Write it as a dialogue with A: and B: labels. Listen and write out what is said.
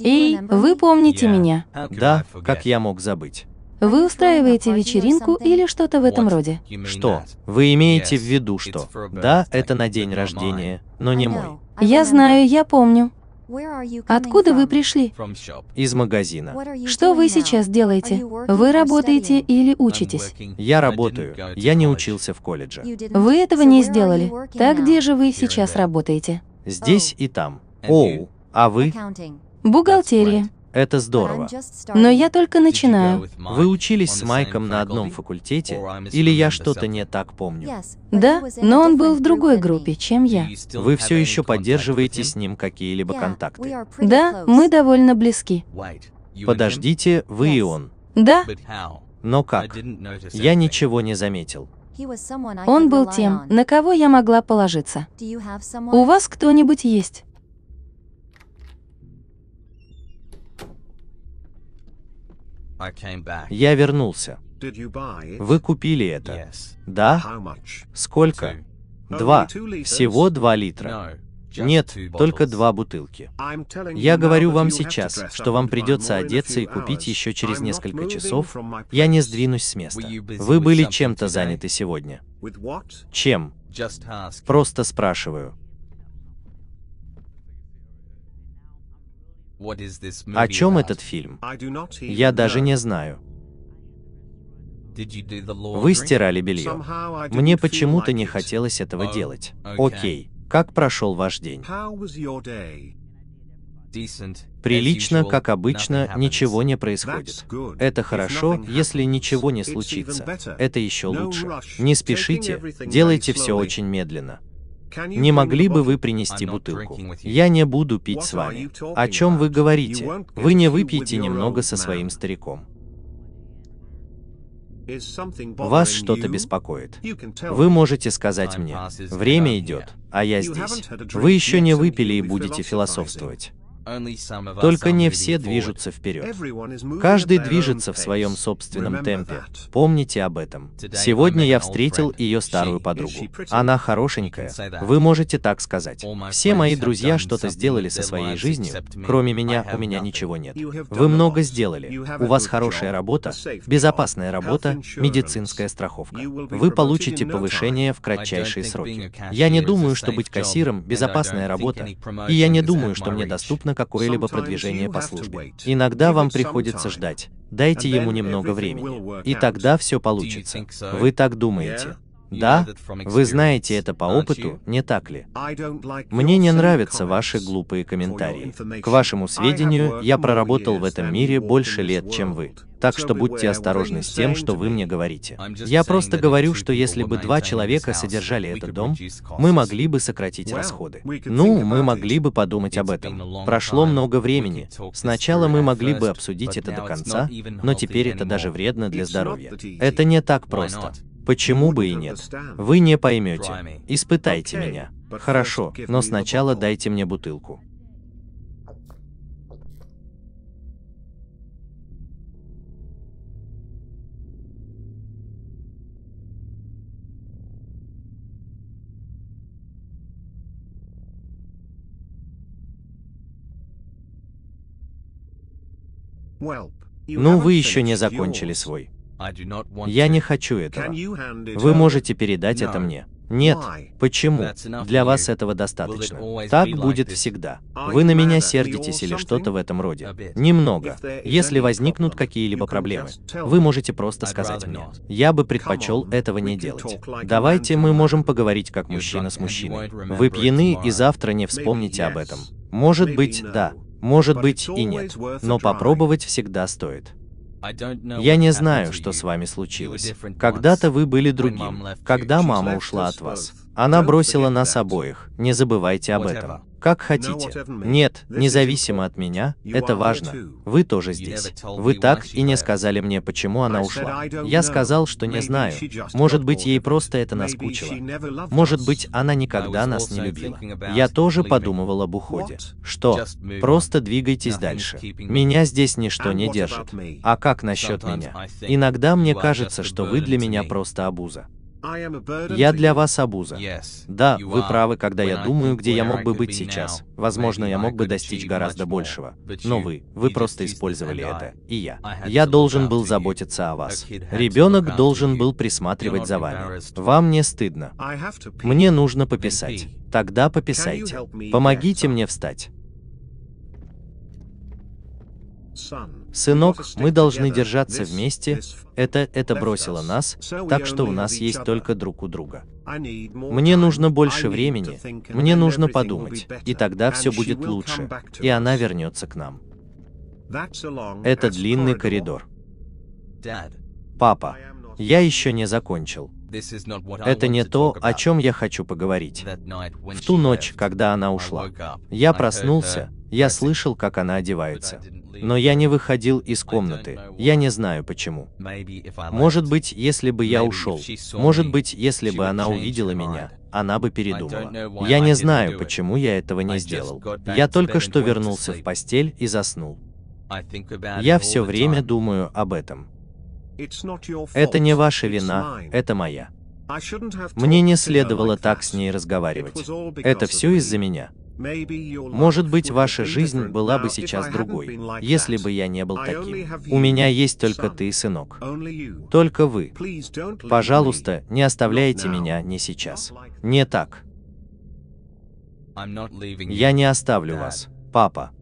A: Эй, вы помните меня? Да, как я мог забыть. Вы устраиваете вечеринку или что-то в этом роде? Что? Вы имеете в виду, что? Да, это на день рождения, но не мой. Я знаю, я помню. Откуда вы пришли? Из магазина. Что вы сейчас делаете? Вы работаете или учитесь? Я работаю. Я не учился в колледже. Вы этого не сделали. Так где же вы сейчас работаете? Здесь oh. и там. Оу, а вы? Бухгалтерия. Это здорово. Но я только начинаю. Вы учились с Майком на одном факультете? Или я что-то не так помню? Да, но он был в другой группе, чем я. Вы все еще поддерживаете с ним какие-либо контакты? Да, мы довольно близки. Подождите, вы и он. Да. Но как? Я ничего не заметил. Он был тем, на кого я могла положиться. У вас кто-нибудь есть? Я вернулся. Вы купили это? Да? Сколько? Два. Всего два литра. Нет, только два бутылки. Я говорю вам сейчас, что вам придется одеться и купить еще через несколько часов. Я не сдвинусь с места. Вы были чем-то заняты сегодня. Чем? Просто спрашиваю. О чем этот фильм? Я даже не знаю. Вы стирали белье. Мне почему-то не хотелось этого oh, делать. Окей. Как прошел ваш день? Прилично, как обычно, ничего не происходит. Это хорошо, если ничего не случится. Это еще лучше. Не спешите, делайте все очень медленно. Не могли бы вы принести бутылку? Я не буду пить с вами. О чем вы говорите? Вы не выпьете немного со своим стариком. Вас что-то беспокоит. Вы можете сказать мне, время идет, а я здесь. Вы еще не выпили и будете философствовать. Только не все движутся вперед. Каждый движется в своем собственном темпе. Помните об этом. Сегодня я встретил ее старую подругу. Она хорошенькая. Вы можете так сказать. Все мои друзья что-то сделали со своей жизнью. Кроме меня, у меня ничего нет. Вы много сделали. У вас хорошая работа, безопасная работа, медицинская страховка.
B: Вы получите
A: повышение в кратчайшие сроки. Я не думаю, что быть кассиром – безопасная работа, и я не думаю, что мне доступно какое-либо продвижение по службе. Иногда вам приходится ждать. Дайте ему немного времени. И тогда все получится. Вы так думаете? Да, вы знаете это по опыту, не так ли? Мне не нравятся ваши глупые комментарии. К вашему сведению, я проработал в этом мире больше лет, чем вы так что будьте осторожны с тем, что вы мне говорите. Я просто говорю, что если бы два человека содержали этот дом, мы могли бы сократить расходы. Ну, мы могли бы подумать об этом. Прошло много времени. Сначала мы могли бы обсудить это до конца, но теперь это даже вредно для здоровья. Это не так просто. Почему бы и нет? Вы не поймете. Испытайте меня. Хорошо, но сначала дайте мне бутылку. Ну, вы еще не закончили свой. Я не хочу этого. Вы можете передать это мне. Нет. Почему? Для вас этого достаточно. Так будет всегда. Вы на меня сердитесь или что-то в этом роде. Немного. Если возникнут какие-либо проблемы, вы можете просто сказать мне. Я бы предпочел этого не делать. Давайте мы можем поговорить как мужчина с мужчиной. Вы пьяны и завтра не вспомните об этом. Может быть, да. Может быть и нет. Но попробовать всегда стоит. Я не знаю, что с вами случилось. Когда-то вы были другим, когда мама ушла от вас. Она бросила нас обоих, не забывайте об этом. Как хотите. Нет, независимо от меня, это важно. Вы тоже здесь. Вы так и не сказали мне, почему она ушла. Я сказал, что не знаю. Может быть, ей просто это наскучило. Может быть, она никогда нас не любила. Я тоже подумывал об уходе. Что? Просто двигайтесь дальше. Меня здесь ничто не держит. А как насчет меня? Иногда мне кажется, что вы для меня просто обуза. Я для вас обуза. Да, вы правы, когда я думаю, где я мог бы быть сейчас. Возможно, я мог бы достичь гораздо большего. Но вы, вы просто использовали это. И я. Я должен был заботиться о вас. Ребенок должен был присматривать за вами. Вам не стыдно. Мне нужно пописать. Тогда пописайте. Помогите мне встать. Сынок, мы должны держаться вместе, это, это бросило нас, так что у нас есть только друг у друга. Мне нужно больше времени, мне нужно подумать, и тогда все будет лучше, и она вернется к нам. Это длинный коридор. Папа, я еще не закончил. Это не то, о чем я хочу поговорить. В ту ночь, когда она ушла, я проснулся, я слышал, как она одевается но я не выходил из комнаты. Я не знаю почему. Может быть, если бы я ушел, может быть, если бы она увидела меня, она бы передумала. Я не знаю, почему я этого не сделал. Я только что вернулся в постель и заснул. Я все время думаю об этом. Это не ваша вина, это моя. Мне не следовало так с ней разговаривать. Это все из-за меня. Может быть, ваша жизнь была бы сейчас другой, если бы я не был таким. У меня есть только ты, сынок. Только вы. Пожалуйста, не оставляйте меня не сейчас. Не так. Я не оставлю вас, папа.